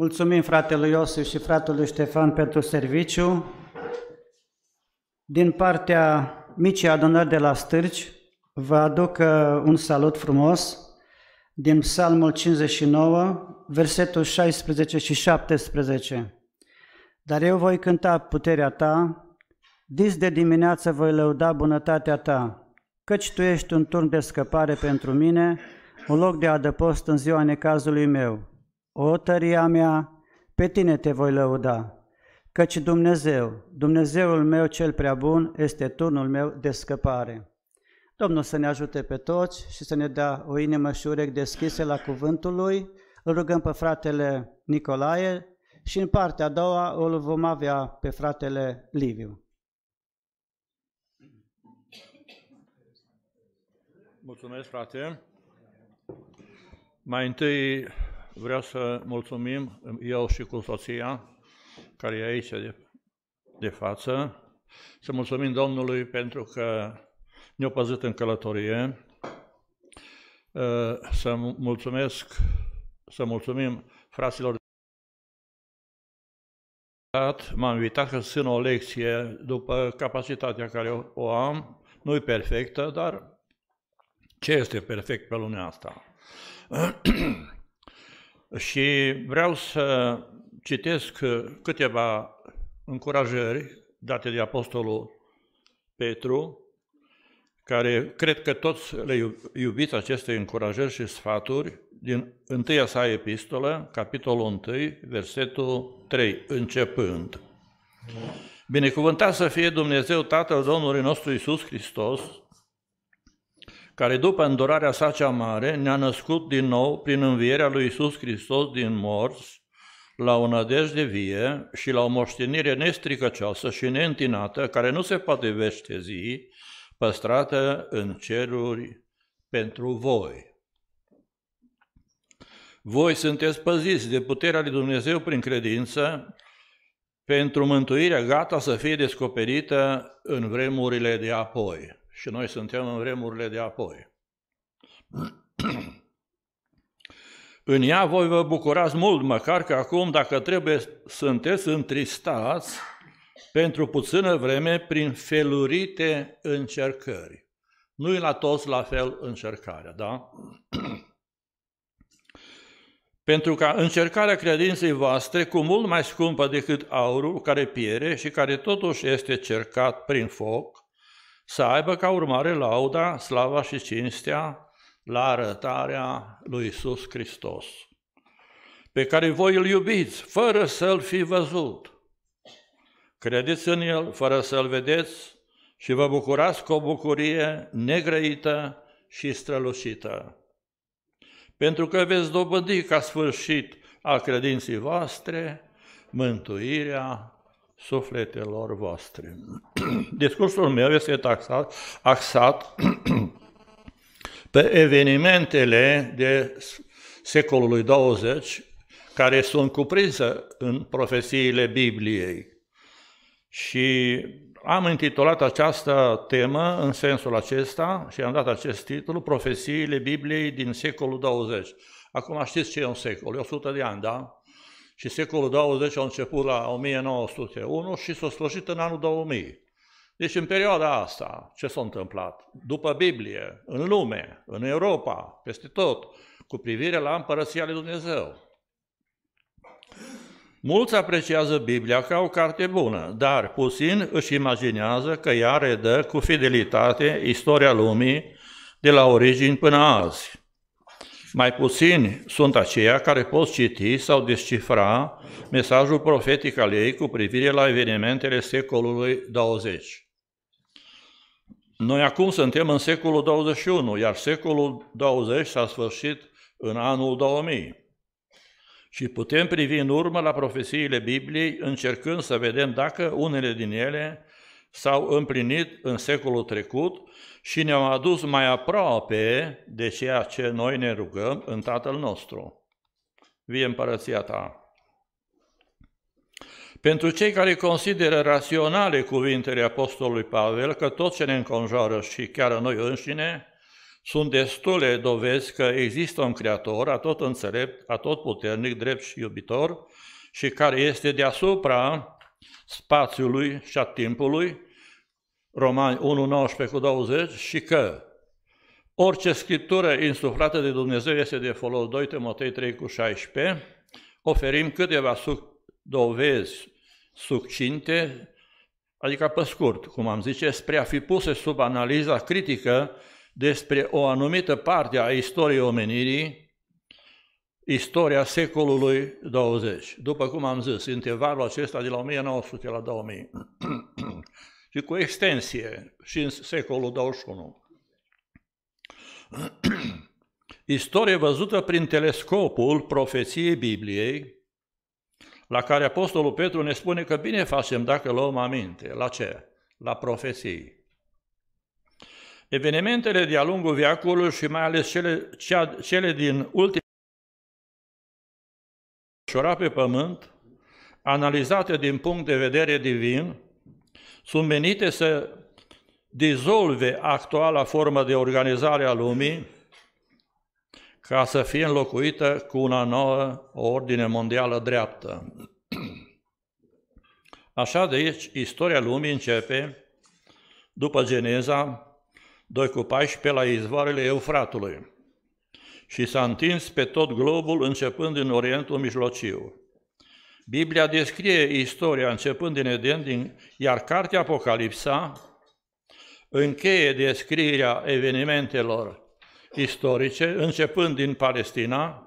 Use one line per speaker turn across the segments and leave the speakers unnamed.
Mulțumim fratele Iosif și fratele Ștefan pentru serviciu. Din partea micii adunări de la Stârci, vă aduc uh, un salut frumos din Psalmul 59, versetul 16 și 17. Dar eu voi cânta puterea ta, dis de dimineață voi lăuda bunătatea ta, căci tu ești un turn de scăpare pentru mine, un loc de adăpost în ziua necazului meu. O tăria mea, pe tine te voi lăuda, căci Dumnezeu, Dumnezeul meu cel prea bun, este turnul meu de scăpare. Domnul să ne ajute pe toți și să ne dea o inimă și urechi deschise la cuvântul Lui. Îl rugăm pe fratele Nicolae și în partea a doua îl vom avea pe fratele Liviu.
Mulțumesc, frate. Mai întâi vreau să mulțumim eu și cu soția, care e aici de, de față, să mulțumim Domnului pentru că ne-a păzit în călătorie, uh, să mulțumesc, să mulțumim fraților M-am invitat că sunt o lecție după capacitatea care o am, nu e perfectă, dar ce este perfect pe lumea asta? Și vreau să citesc câteva încurajări date de Apostolul Petru, care cred că toți le iubiți aceste încurajări și sfaturi, din întâia sa epistolă, capitolul 1, versetul 3, începând. Binecuvântat să fie Dumnezeu Tatăl Domnului nostru Isus Hristos, care după îndurarea sa cea mare ne-a născut din nou prin învierea lui Isus Hristos din morți, la o nădejde vie și la o moștenire nestricăcioasă și neîntinată, care nu se vește zi, păstrată în ceruri pentru voi. Voi sunteți păziți de puterea lui Dumnezeu prin credință, pentru mântuirea gata să fie descoperită în vremurile de apoi și noi suntem în vremurile de apoi. în ea voi vă bucurați mult, măcar că acum, dacă trebuie, sunteți întristați pentru puțină vreme prin felurite încercări. Nu-i la toți la fel încercarea, da? pentru ca încercarea credinței voastre, cu mult mai scumpă decât aurul care piere și care totuși este cercat prin foc, să aibă ca urmare lauda, slava și cinstea la arătarea lui Isus Hristos, pe care voi îl iubiți, fără să-l fi văzut. Credeți în el, fără să-l vedeți, și vă bucurați cu o bucurie negrăită și strălucită. Pentru că veți dobândi ca sfârșit a credinței voastre mântuirea sufletelor voastre. Discursul meu este taxat, axat pe evenimentele de secolului 20 care sunt cuprinse în profesiile Bibliei. Și am intitulat această temă în sensul acesta și am dat acest titlu, Profesiile Bibliei din secolul 20. Acum știți ce e un secol, e 100 de ani, da? și secolul 20 a început la 1901 și s-a sfârșit în anul 2000. Deci în perioada asta, ce s-a întâmplat? După Biblie, în lume, în Europa, peste tot, cu privire la împărăția lui Dumnezeu. Mulți apreciază Biblia ca o carte bună, dar puțin își imaginează că ea redă cu fidelitate istoria lumii de la origini până azi. Mai puțini sunt aceia care pot citi sau descifra mesajul profetic al ei cu privire la evenimentele secolului 20. Noi acum suntem în secolul 21, iar secolul 20 s-a sfârșit în anul 2000. Și putem privi în urmă la profesiile Bibliei, încercând să vedem dacă unele din ele s-au împlinit în secolul trecut și ne-au adus mai aproape de ceea ce noi ne rugăm în Tatăl nostru. Vie împărăția ta! Pentru cei care consideră raționale cuvintele Apostolului Pavel că tot ce ne înconjoară și chiar noi înșine, sunt destule dovezi că există un Creator atot înțelept, atot puternic, drept și iubitor și care este deasupra spațiului și a timpului Romani 1, 19 cu 20, și că orice scriptură insuflată de Dumnezeu este de folos, 2 Timotei 3 cu 16, oferim câteva suc, dovezi succinte, adică pe scurt, cum am zice, spre a fi puse sub analiza critică despre o anumită parte a istoriei omenirii, istoria secolului 20. După cum am zis, intervalul acesta de la 1900 la 2000. și cu extensie și în secolul 21. Istorie văzută prin telescopul profeției Bibliei, la care Apostolul Petru ne spune că bine facem dacă luăm aminte. La ce? La profeții. Evenimentele de-a lungul viacului și mai ales cele, cea, cele din ultimele pe pământ, analizate din punct de vedere divin, sunt menite să dizolve actuala formă de organizare a lumii ca să fie înlocuită cu una nouă o ordine mondială dreaptă. Așa de aici, istoria lumii începe după Geneza 2 cu 14 la izvoarele Eufratului și s-a întins pe tot globul începând din Orientul Mijlociu. Biblia descrie istoria începând din Eden, din, iar cartea Apocalipsa încheie descrierea evenimentelor istorice, începând din Palestina,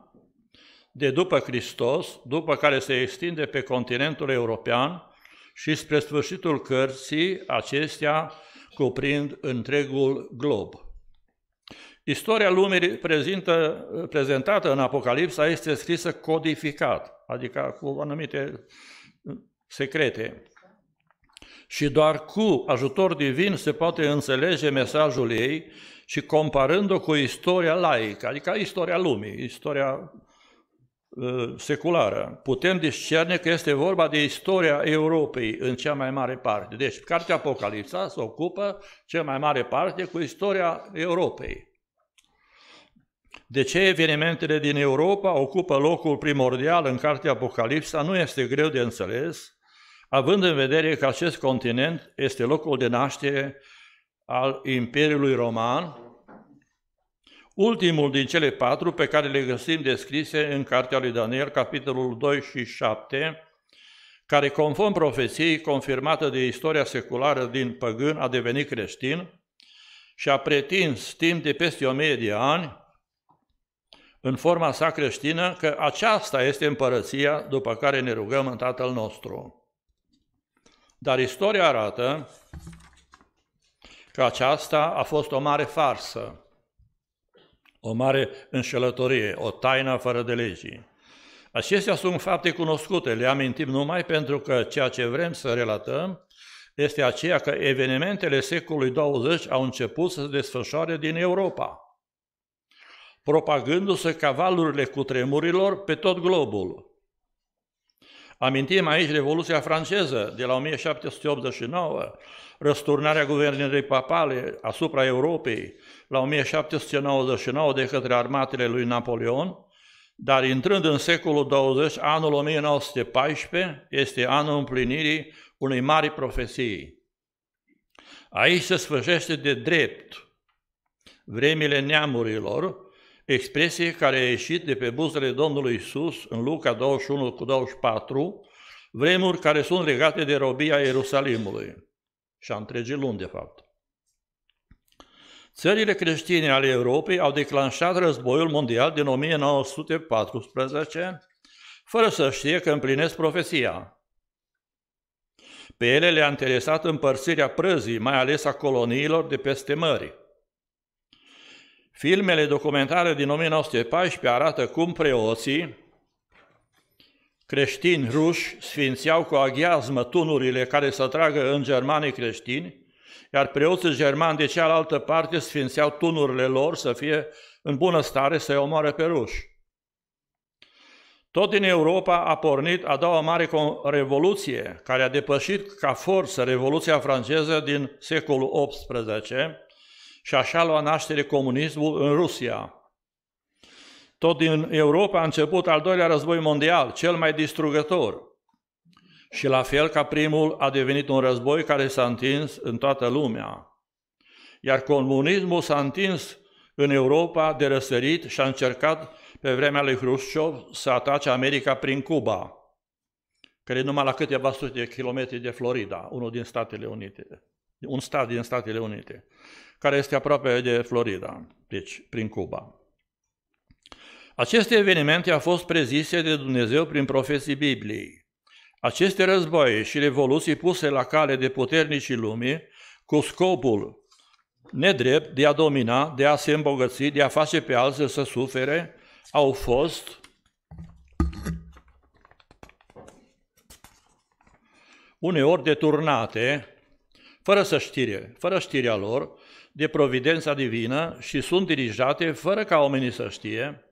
de după Hristos, după care se extinde pe continentul european și spre sfârșitul cărții acestea cuprind întregul glob. Istoria lumii prezintă, prezentată în Apocalipsa este scrisă codificat, adică cu anumite uh, secrete. Și doar cu ajutor divin se poate înțelege mesajul ei și comparând-o cu istoria laică, adică istoria lumii, istoria uh, seculară, putem discerne că este vorba de istoria Europei în cea mai mare parte. Deci, cartea Apocalipsa se ocupă cea mai mare parte cu istoria Europei. De ce evenimentele din Europa ocupă locul primordial în cartea Apocalipsa nu este greu de înțeles, având în vedere că acest continent este locul de naștere al Imperiului Roman, ultimul din cele patru pe care le găsim descrise în cartea lui Daniel, capitolul 2 și 7, care, conform profeției confirmată de istoria seculară din păgân, a devenit creștin și a pretins timp de peste o mie de ani în forma sa creștină că aceasta este împărăția după care ne rugăm în Tatăl nostru. Dar istoria arată că aceasta a fost o mare farsă, o mare înșelătorie, o taină fără de legii. Acestea sunt fapte cunoscute, le amintim numai pentru că ceea ce vrem să relatăm este aceea că evenimentele secolului 20 au început să se desfășoare din Europa – propagându-se ca valurile cutremurilor pe tot globul. Amintim aici Revoluția franceză de la 1789, răsturnarea guvernării papale asupra Europei la 1799 de către armatele lui Napoleon, dar intrând în secolul 20, anul 1914 este anul împlinirii unei mari profeții. Aici se sfârșește de drept vremile neamurilor, expresie care a ieșit de pe buzele Domnului Isus în Luca 21 cu 24, vremuri care sunt legate de robia Ierusalimului și a întregii luni, de fapt. Țările creștine ale Europei au declanșat războiul mondial din 1914, fără să știe că împlinesc profeția. Pe ele le-a interesat împărțirea prăzii, mai ales a coloniilor de peste mări. Filmele documentare din 1914 arată cum preoții creștini ruși sfințeau cu aghiazmă tunurile care să tragă în germanii creștini, iar preoții germani de cealaltă parte sfințeau tunurile lor să fie în bună stare să-i omoare pe ruși. Tot din Europa a pornit a doua mare revoluție, care a depășit ca forță Revoluția franceză din secolul XVIII, și așa lua naștere comunismul în Rusia. Tot din Europa a început al doilea război mondial, cel mai distrugător. Și la fel ca primul, a devenit un război care s-a întins în toată lumea. Iar comunismul s-a întins în Europa de răsărit și a încercat pe vremea lui Hrușciov să atace America prin Cuba, care e numai la câteva sute de kilometri de Florida, unul din Statele Unite, un stat din Statele Unite care este aproape de Florida, deci prin Cuba. Aceste evenimente au fost prezise de Dumnezeu prin profeții Bibliei. Aceste războaie și revoluții puse la cale de puternicii lumii, cu scopul nedrept de a domina, de a se îmbogăți, de a face pe alții să sufere, au fost uneori deturnate, fără să știre, fără știrea lor, de providența divină și sunt dirijate fără ca oamenii să știe,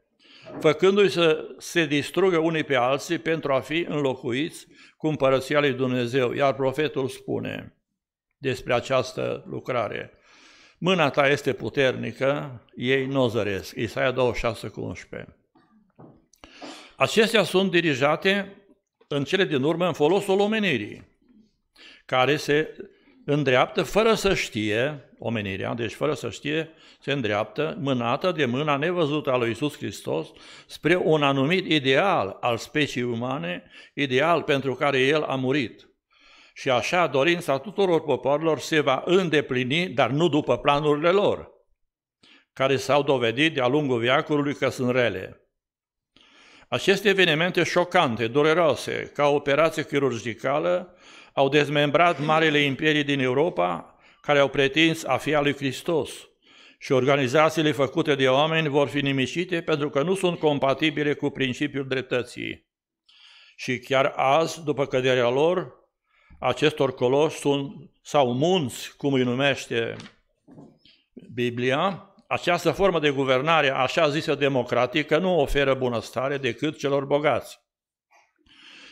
făcându-i să se distrugă unii pe alții pentru a fi înlocuiți cu împărăția lui Dumnezeu. Iar profetul spune despre această lucrare, mâna ta este puternică, ei nu zăresc. Isaia 26 11. Acestea sunt dirijate în cele din urmă în folosul omenirii, care se îndreaptă fără să știe, omenirea, deci fără să știe, se îndreaptă mânată de mâna nevăzută a lui Isus Hristos spre un anumit ideal al speciei umane, ideal pentru care El a murit. Și așa dorința tuturor poporilor se va îndeplini, dar nu după planurile lor, care s-au dovedit de-a lungul viacului că sunt rele. Aceste evenimente șocante, dureroase, ca o operație chirurgicală, au dezmembrat marele imperii din Europa, care au pretins a fi al lui Hristos, și organizațiile făcute de oameni vor fi nimicite pentru că nu sunt compatibile cu principiul dreptății. Și chiar azi, după căderea lor, acestor coloși sunt, sau munți, cum îi numește Biblia, această formă de guvernare, așa zisă democratică, nu oferă bunăstare decât celor bogați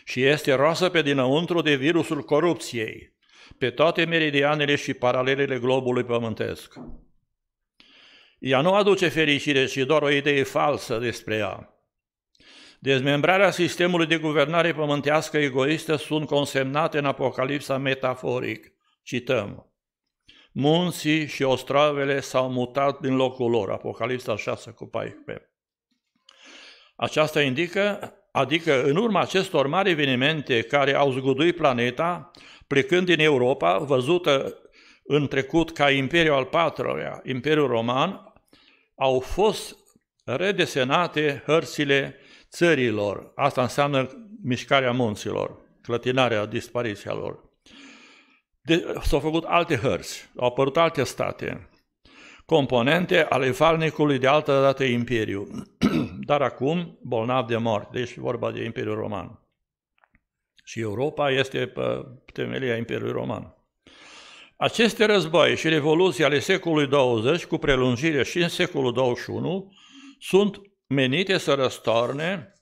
și este roasă pe dinăuntru de virusul corupției, pe toate meridianele și paralelele globului pământesc. Ea nu aduce fericire, ci doar o idee falsă despre ea. Dezmembrarea sistemului de guvernare pământească egoistă sunt consemnate în Apocalipsa metaforic. Cităm. Munții și ostravele s-au mutat din locul lor. Apocalipsa 6 cu 14. Aceasta indică Adică, în urma acestor mari evenimente care au zguduit planeta, plecând din Europa, văzută în trecut ca Imperiul al IV-lea, Imperiul Roman, au fost redesenate hărțile țărilor. Asta înseamnă mișcarea munților, clătinarea, dispariția lor. De, s-au făcut alte hărți, au apărut alte state componente ale falnicului de altă dată Imperiu, dar acum bolnav de moarte, deci vorba de Imperiul Roman. Și Europa este pe temelia Imperiului Roman. Aceste războaie și revoluții ale secolului 20, cu prelungire și în secolul 21, sunt menite să răstorne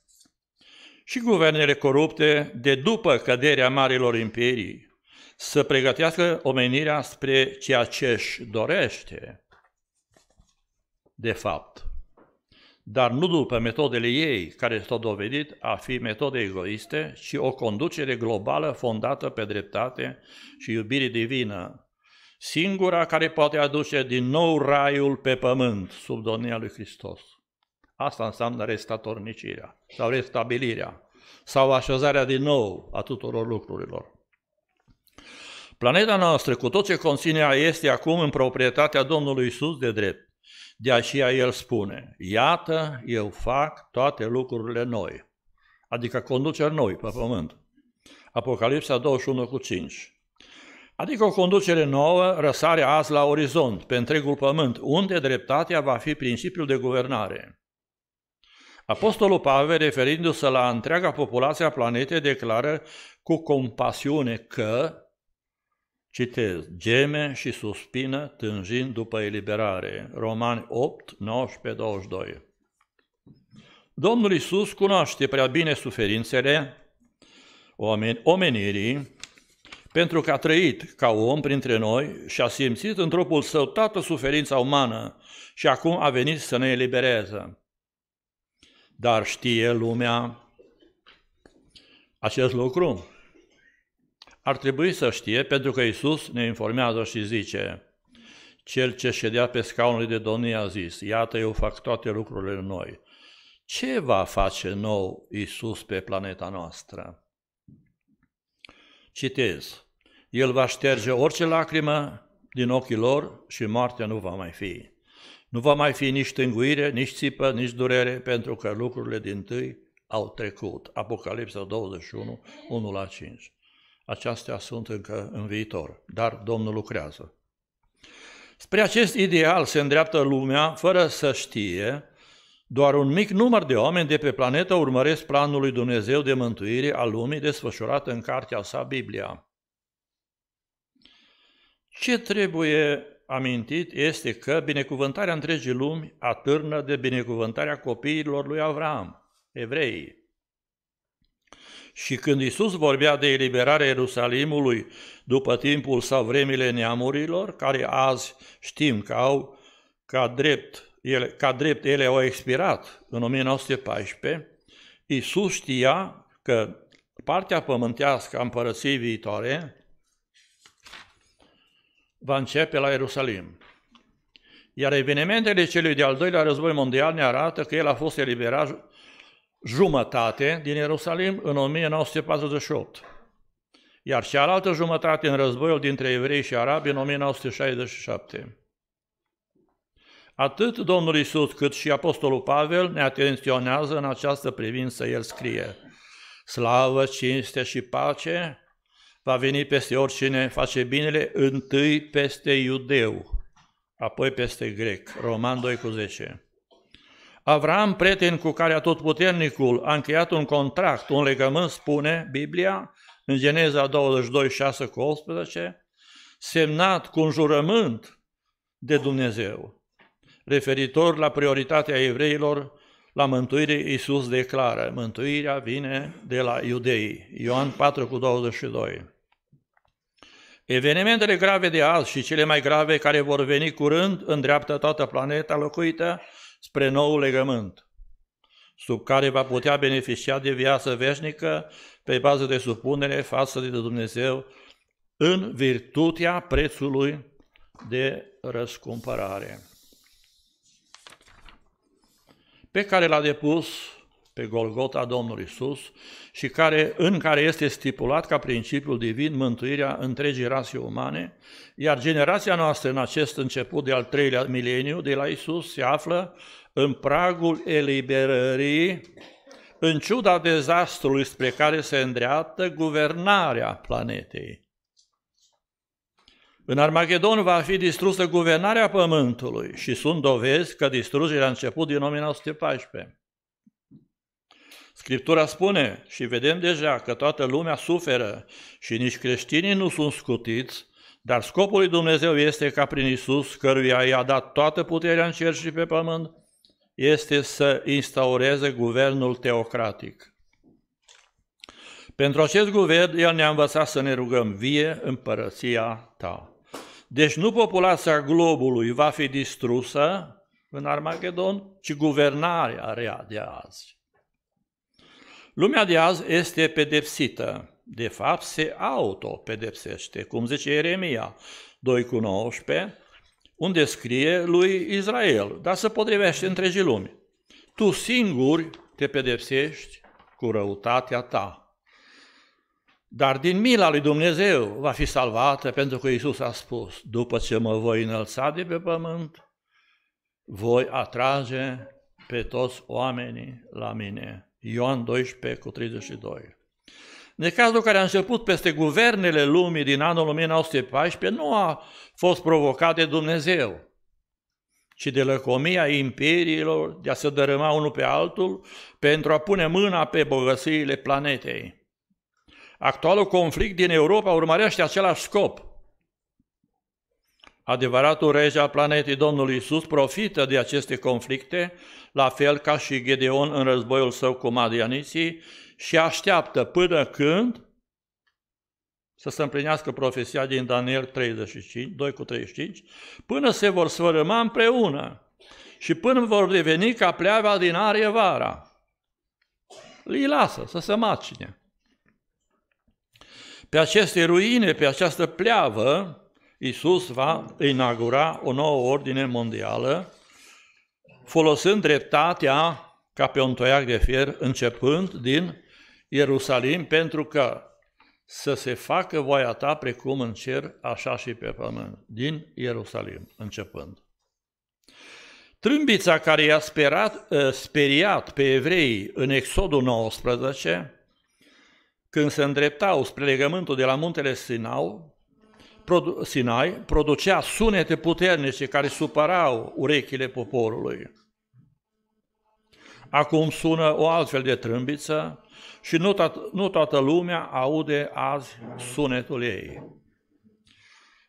și guvernele corupte de după căderea marilor imperii, să pregătească omenirea spre ceea ce își dorește, de fapt, dar nu după metodele ei, care s-au dovedit a fi metode egoiste, ci o conducere globală fondată pe dreptate și iubire divină, singura care poate aduce din nou raiul pe pământ sub domnia lui Hristos. Asta înseamnă restatornicirea sau restabilirea sau așezarea din nou a tuturor lucrurilor. Planeta noastră, cu tot ce conține, este acum în proprietatea Domnului Isus de drept. De aceea el spune, iată, eu fac toate lucrurile noi, adică conduceri noi pe pământ. Apocalipsa 21 cu 5. Adică o conducere nouă răsare azi la orizont, pe întregul pământ, unde dreptatea va fi principiul de guvernare. Apostolul Pavel, referindu-se la întreaga populație a planetei, declară cu compasiune că Citez, geme și suspină tânjind după eliberare. Romani 8, 19, 22. Domnul Isus cunoaște prea bine suferințele omenirii pentru că a trăit ca om printre noi și a simțit în trupul său toată suferința umană și acum a venit să ne elibereze. Dar știe lumea acest lucru? ar trebui să știe, pentru că Isus ne informează și zice, Cel ce ședea pe scaunul de domnie a zis, iată eu fac toate lucrurile noi. Ce va face nou Isus pe planeta noastră? Citez, El va șterge orice lacrimă din ochii lor și moartea nu va mai fi. Nu va mai fi nici tânguire, nici țipă, nici durere, pentru că lucrurile din tâi au trecut. Apocalipsa 21, 1 la 5. Acestea sunt încă în viitor, dar Domnul lucrează. Spre acest ideal se îndreaptă lumea fără să știe, doar un mic număr de oameni de pe planetă urmăresc planul lui Dumnezeu de mântuire a lumii desfășurat în cartea sa Biblia. Ce trebuie amintit este că binecuvântarea întregii lumi atârnă de binecuvântarea copiilor lui Avram, evrei. Și când Isus vorbea de eliberarea Ierusalimului după timpul sau vremile neamurilor, care azi știm că au ca drept ele, ca drept ele au expirat în 1914, Isus știa că partea pământească a împărăției viitoare va începe la Ierusalim. Iar evenimentele celui de-al doilea război mondial ne arată că el a fost eliberat jumătate din Ierusalim în 1948, iar cealaltă jumătate în războiul dintre evrei și arabi în 1967. Atât Domnul Isus cât și Apostolul Pavel ne atenționează în această privință. El scrie, slavă, cinste și pace va veni peste oricine face binele, întâi peste iudeu, apoi peste grec. Roman 2 cu 10. Avram, prieten cu care Atotputernicul a încheiat un contract, un legământ, spune Biblia, în Geneza 22, 6 cu 18, semnat cu un jurământ de Dumnezeu. Referitor la prioritatea evreilor, la mântuire, Iisus declară, mântuirea vine de la iudei. Ioan 4 cu 22. Evenimentele grave de azi și cele mai grave care vor veni curând îndreaptă toată planeta locuită spre nou legământ, sub care va putea beneficia de viață veșnică pe bază de supunere față de Dumnezeu în virtutea prețului de răscumpărare pe care l-a depus pe Golgota Domnului Isus și care, în care este stipulat ca principiul divin mântuirea întregii rase umane, iar generația noastră în acest început de al treilea mileniu de la Isus se află în pragul eliberării în ciuda dezastrului spre care se îndreaptă guvernarea planetei. În Armagedon va fi distrusă guvernarea Pământului și sunt dovezi că distrugerea a început din 1914. Scriptura spune și vedem deja că toată lumea suferă și nici creștinii nu sunt scutiți, dar scopul lui Dumnezeu este ca prin Isus, căruia i-a dat toată puterea în cer și pe pământ, este să instaureze guvernul teocratic. Pentru acest guvern, El ne-a învățat să ne rugăm vie împărăția ta. Deci nu populația globului va fi distrusă în Armagedon, ci guvernarea rea de azi. Lumea de azi este pedepsită, de fapt se autopedepsește, cum zice Ieremia 2 cu 19, unde scrie lui Israel, dar se potrivește întregii lumi. Tu singuri te pedepsești cu răutatea ta. Dar din mila lui Dumnezeu va fi salvată, pentru că Iisus a spus, după ce mă voi înălța de pe pământ, voi atrage pe toți oamenii la mine. Ioan 12 cu 32. Necazul care a început peste guvernele lumii din anul 1914 nu a fost provocat de Dumnezeu, ci de lăcomia imperiilor de a se dărâma unul pe altul pentru a pune mâna pe bogățiile planetei. Actualul conflict din Europa urmărește același scop. Adevăratul rege al planetei Domnului Isus profită de aceste conflicte la fel ca și Gedeon în războiul său cu Madianiții, și așteaptă până când să se împlinească profesia din Daniel 35, 2 cu 35, până se vor sfărâma împreună și până vor deveni ca pleava din arie vara. Îi lasă să se macine. Pe aceste ruine, pe această pleavă, Isus va inaugura o nouă ordine mondială Folosind dreptatea ca pe un toiac de fier, începând din Ierusalim, pentru că să se facă voia ta precum în cer, așa și pe pământ, din Ierusalim, începând. Trâmbița care i-a sperat, ă, speriat pe evrei în Exodul 19, când se îndreptau spre legământul de la muntele Sinau, Sinai, producea sunete puternice care supărau urechile poporului. Acum sună o altfel de trâmbiță și nu, to- nu toată lumea aude azi sunetul ei.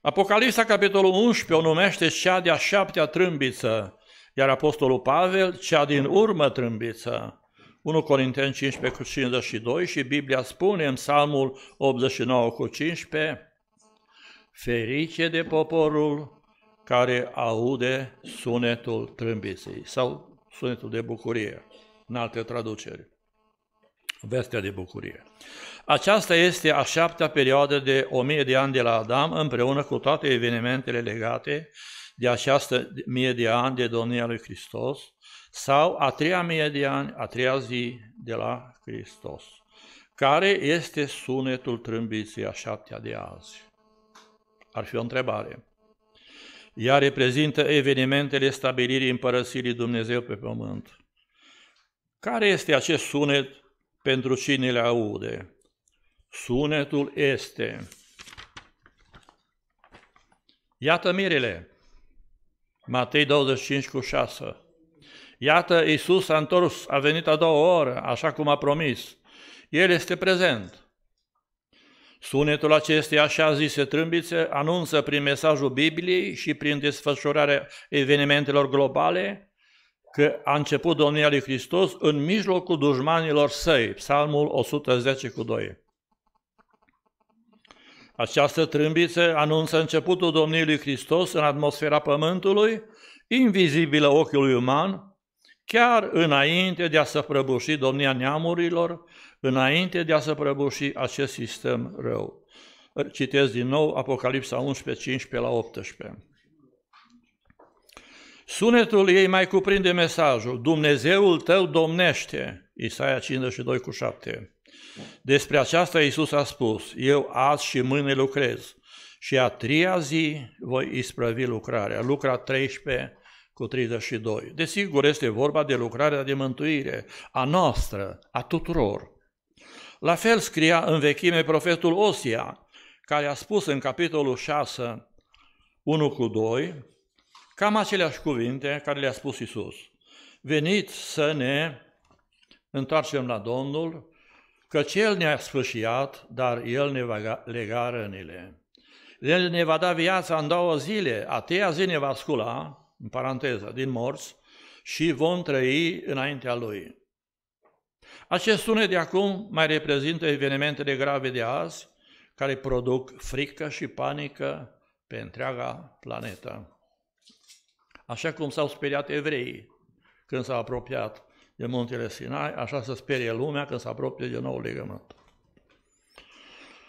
Apocalipsa, capitolul 11, o numește cea de-a șaptea trâmbiță, iar Apostolul Pavel, cea din urmă trâmbiță. 1 Corinteni 15 cu 52 și Biblia spune în Psalmul 89 cu 15, Ferice de poporul care aude sunetul trâmbiței sau sunetul de bucurie, în alte traduceri. Vestea de bucurie. Aceasta este a șaptea perioadă de o mie de ani de la Adam, împreună cu toate evenimentele legate de această mie de ani de Domnia lui Hristos, sau a treia mie de ani, a treia zi de la Hristos, care este sunetul trâmbiței a șaptea de azi. Ar fi o întrebare. Ea reprezintă evenimentele stabilirii împărăsirii Dumnezeu pe pământ. Care este acest sunet pentru cine le aude? Sunetul este. Iată mirele. Matei 25 cu 6. Iată, Iisus a întors, a venit a doua oră, așa cum a promis. El este prezent. Sunetul acestei așa zise trâmbițe anunță prin mesajul Bibliei și prin desfășurarea evenimentelor globale că a început Domnia lui Hristos în mijlocul dușmanilor săi, Psalmul 110 cu 2. Această trâmbiță anunță începutul Domniei lui Hristos în atmosfera Pământului, invizibilă ochiului uman, chiar înainte de a se prăbuși domnia neamurilor înainte de a se prăbuși acest sistem rău. Citez din nou Apocalipsa 11, 15 la 18. Sunetul ei mai cuprinde mesajul, Dumnezeul tău domnește, Isaia 52 cu 7. Despre aceasta Iisus a spus, eu azi și mâine lucrez și a treia zi voi isprăvi lucrarea. Lucra 13 cu 32. Desigur, este vorba de lucrarea de mântuire a noastră, a tuturor. La fel scria în vechime profetul Osia, care a spus în capitolul 6, 1 cu 2, cam aceleași cuvinte care le-a spus Isus. Veniți să ne întoarcem la Domnul, că El ne-a sfâșiat, dar El ne va lega rănile. El ne va da viața în două zile, a treia zi ne va scula, în paranteză, din morți, și vom trăi înaintea Lui. Acest sunet de acum mai reprezintă evenimentele grave de azi, care produc frică și panică pe întreaga planetă. Așa cum s-au speriat evreii când s-au apropiat de muntele Sinai, așa se sperie lumea când se apropie de nou legământ.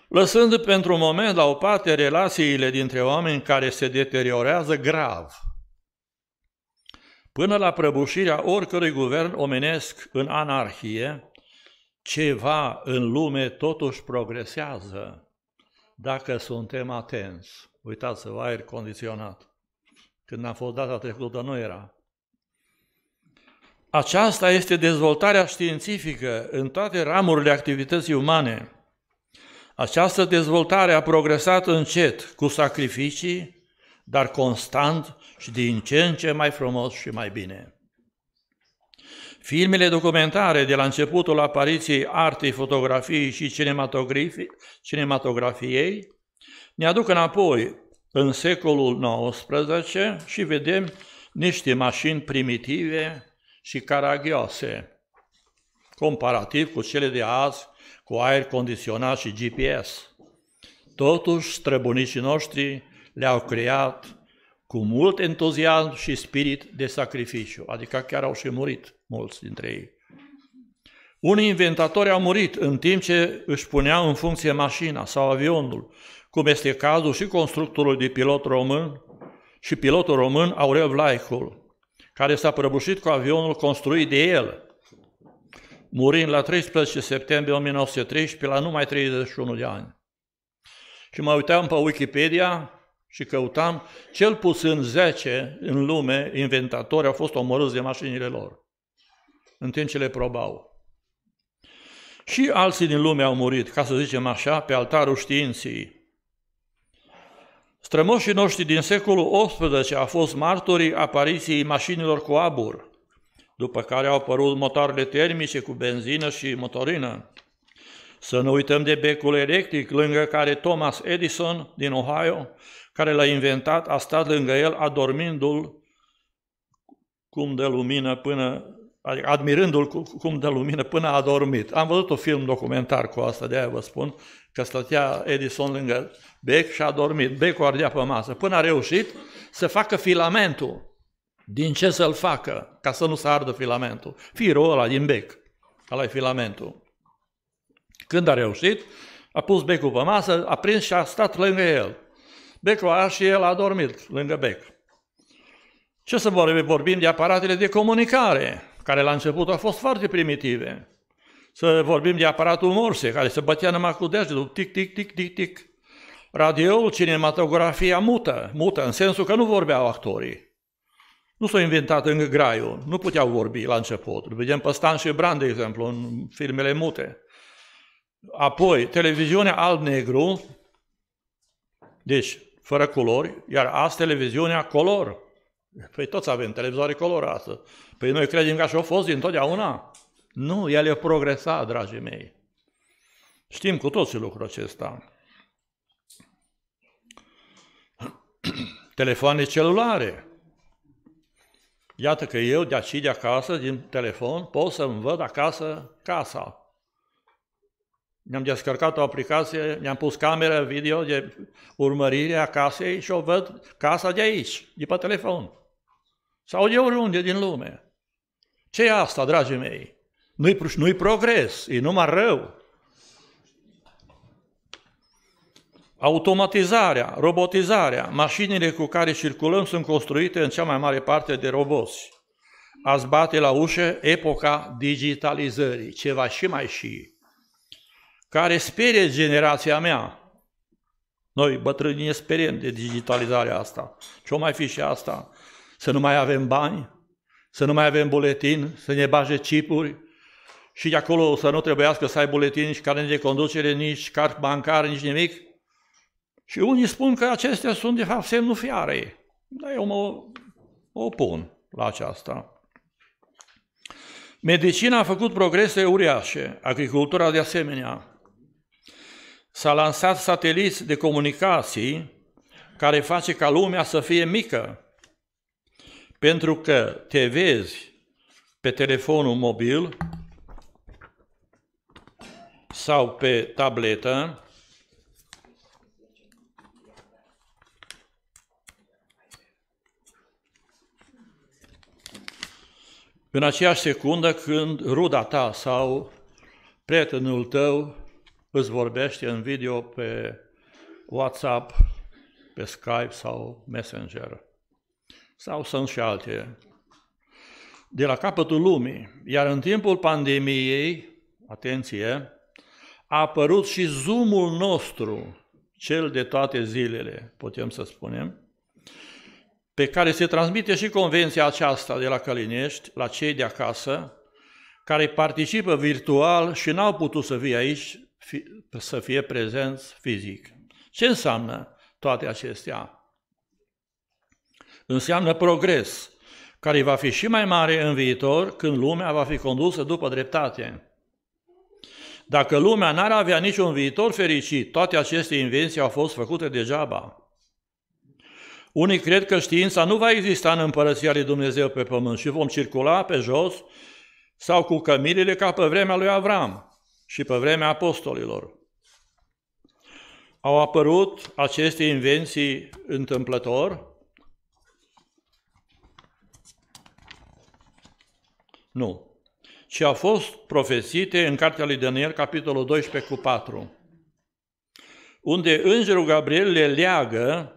Lăsând pentru un moment la o parte relațiile dintre oameni care se deteriorează grav – până la prăbușirea oricărui guvern omenesc în anarhie, ceva în lume totuși progresează dacă suntem atenți. Uitați-vă, aer condiționat. Când a fost data trecută, nu era. Aceasta este dezvoltarea științifică în toate ramurile activității umane. Această dezvoltare a progresat încet, cu sacrificii, dar constant și din ce în ce mai frumos și mai bine. Filmele documentare de la începutul apariției artei, fotografiei și cinematografiei ne aduc înapoi în secolul XIX și vedem niște mașini primitive și caragioase, comparativ cu cele de azi cu aer condiționat și GPS. Totuși, străbunicii noștri le-au creat cu mult entuziasm și spirit de sacrificiu, adică chiar au și murit mulți dintre ei. Unii inventatori au murit în timp ce își puneau în funcție mașina sau avionul, cum este cazul și constructorul de pilot român și pilotul român Aurel Vlaicul, care s-a prăbușit cu avionul construit de el, murind la 13 septembrie 1913, la numai 31 de ani. Și mă uitam pe Wikipedia, și căutam, cel puțin 10 în lume inventatori au fost omorâți de mașinile lor, în timp ce le probau. Și alții din lume au murit, ca să zicem așa, pe altarul științei. Strămoșii noștri din secolul XVIII au fost martorii apariției mașinilor cu abur, după care au apărut motoarele termice cu benzină și motorină. Să nu uităm de becul electric, lângă care Thomas Edison din Ohio care l-a inventat a stat lângă el adormindu-l cum de lumină până adică admirându-l cum de lumină până a dormit. Am văzut un film documentar cu asta, de aia vă spun, că stătea Edison lângă Beck și a dormit. Beck o ardea pe masă, până a reușit să facă filamentul. Din ce să-l facă, ca să nu se ardă filamentul? Firul ăla din bec, ăla e filamentul. Când a reușit, a pus becul pe masă, a prins și a stat lângă el. Becul aia și el a dormit lângă bec. Ce să vorbim? Vorbim de aparatele de comunicare, care la început au fost foarte primitive. Să vorbim de aparatul Morse, care se bătea numai cu după tic, tic, tic, tic, tic. Radioul, cinematografia mută, mută, în sensul că nu vorbeau actorii. Nu s-au inventat încă graiul, nu puteau vorbi la început. Îl vedem pe Stan și Brand, de exemplu, în filmele mute. Apoi, televiziunea alb-negru, deci fără culori, iar azi televiziunea color. Păi toți avem televizoare color Păi noi credem că așa a fost dintotdeauna. Nu, el e progresat, dragii mei. Știm cu toții lucrul acesta. Telefoane celulare. Iată că eu de aici, de acasă, din telefon, pot să-mi văd acasă casa. Ne-am descărcat o aplicație, ne-am pus camera video de urmărire a casei și o văd casa de aici, de pe telefon. Sau de oriunde din lume. ce e asta, dragii mei? Nu-i, nu progres, e numai rău. Automatizarea, robotizarea, mașinile cu care circulăm sunt construite în cea mai mare parte de roboți. Ați bate la ușă epoca digitalizării, ceva și mai și care sperie generația mea. Noi, bătrânii, ne speriem de digitalizarea asta. Ce-o mai fi și asta? Să nu mai avem bani, să nu mai avem buletin, să ne baje chipuri și de acolo să nu trebuiască să ai buletin, nici carne de conducere, nici cart bancar, nici nimic. Și unii spun că acestea sunt, de fapt, semnul fiarei. Dar eu mă opun la aceasta. Medicina a făcut progrese uriașe, agricultura de asemenea. S-a lansat sateliți de comunicații care face ca lumea să fie mică. Pentru că te vezi pe telefonul mobil sau pe tabletă, în aceeași secundă când ruda ta sau prietenul tău îți vorbește în video pe WhatsApp, pe Skype sau Messenger. Sau sunt și alte. De la capătul lumii, iar în timpul pandemiei, atenție, a apărut și zoomul nostru, cel de toate zilele, putem să spunem, pe care se transmite și convenția aceasta de la Călinești, la cei de acasă, care participă virtual și n-au putut să vii aici fi, să fie prezenți fizic. Ce înseamnă toate acestea? Înseamnă progres, care va fi și mai mare în viitor când lumea va fi condusă după dreptate. Dacă lumea n-ar avea niciun viitor fericit, toate aceste invenții au fost făcute degeaba. Unii cred că știința nu va exista în împărăția lui Dumnezeu pe pământ și vom circula pe jos sau cu cămilile ca pe vremea lui Avram și pe vremea apostolilor. Au apărut aceste invenții întâmplător? Nu. Și au fost profesite în cartea lui Daniel, capitolul 12 cu 4, unde îngerul Gabriel le leagă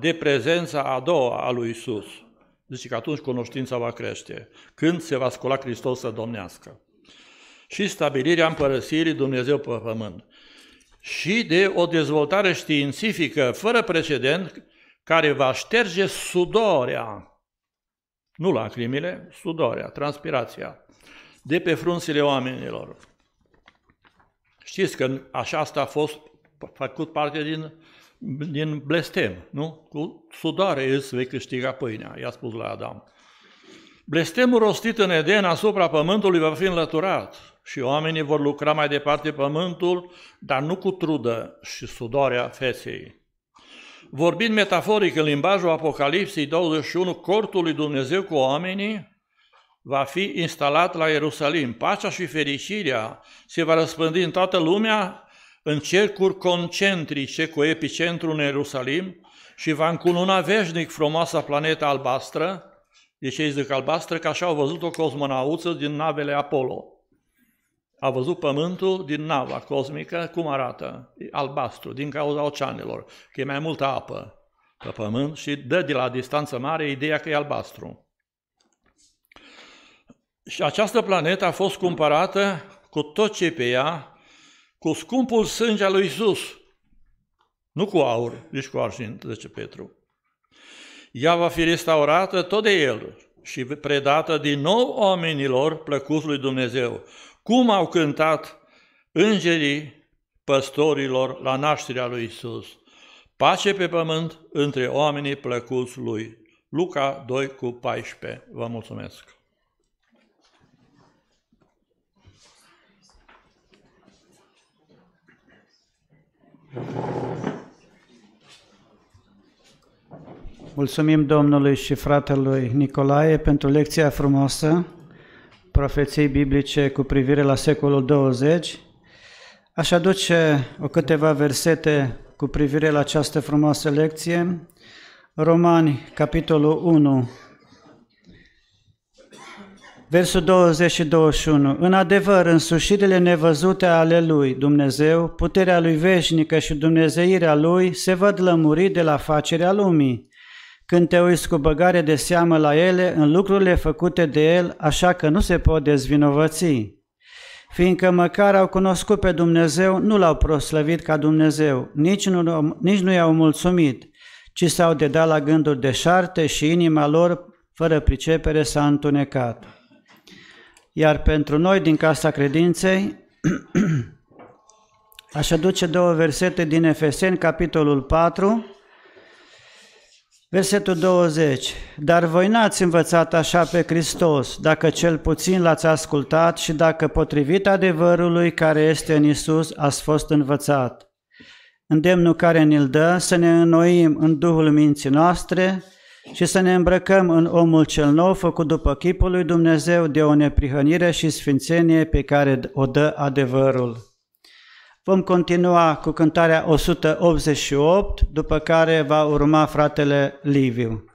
de prezența a doua a lui Isus. Zice că atunci cunoștința va crește, când se va scola Hristos să domnească și stabilirea împărăsirii Dumnezeu pe pământ și de o dezvoltare științifică fără precedent care va șterge sudorea, nu lacrimile, sudorea, transpirația, de pe frunțile oamenilor. Știți că așa asta a fost făcut parte din, din blestem, nu? Cu sudoare îți vei câștiga pâinea, i-a spus la Adam. Blestemul rostit în Eden asupra pământului va fi înlăturat și oamenii vor lucra mai departe pământul, dar nu cu trudă și sudoarea feței. Vorbind metaforic în limbajul Apocalipsei 21, cortul lui Dumnezeu cu oamenii va fi instalat la Ierusalim. Pacea și fericirea se va răspândi în toată lumea în cercuri concentrice cu epicentru în Ierusalim și va încununa veșnic frumoasa planetă albastră, deci ei zic albastră, că așa au văzut o cosmonauță din navele Apollo a văzut Pământul din nava cosmică cum arată, e albastru, din cauza oceanelor, că e mai multă apă pe Pământ și dă de la distanță mare ideea că e albastru. Și această planetă a fost cumpărată cu tot ce pe ea, cu scumpul sânge al lui Isus, nu cu aur, nici cu argint, zice Petru. Ea va fi restaurată tot de el și predată din nou oamenilor plăcuți lui Dumnezeu, cum au cântat îngerii păstorilor la nașterea lui Isus. Pace pe pământ între oamenii plăcuți lui. Luca 2 cu 14. Vă mulțumesc!
Mulțumim Domnului și fratelui Nicolae pentru lecția frumoasă profeții biblice cu privire la secolul 20. Aș aduce o câteva versete cu privire la această frumoasă lecție. Romani, capitolul 1, versul 20 și 21. În adevăr, în sușirile nevăzute ale lui Dumnezeu, puterea lui veșnică și dumnezeirea lui se văd lămuri de la facerea lumii când te uiți cu băgare de seamă la ele în lucrurile făcute de el, așa că nu se pot dezvinovăți. Fiindcă măcar au cunoscut pe Dumnezeu, nu l-au proslăvit ca Dumnezeu, nici nu, nici nu i-au mulțumit, ci s-au dedat la gânduri șarte și inima lor, fără pricepere, s-a întunecat. Iar pentru noi din Casa Credinței, aș aduce două versete din Efeseni, capitolul 4, Versetul 20. Dar voi n-ați învățat așa pe Hristos, dacă cel puțin l-ați ascultat și dacă potrivit adevărului care este în Isus ați fost învățat. Îndemnul care ne-l dă să ne înnoim în duhul minții noastre și să ne îmbrăcăm în omul cel nou făcut după chipul lui Dumnezeu de o neprihănire și sfințenie pe care o dă adevărul. Vom continua cu cântarea 188, după care va urma fratele Liviu.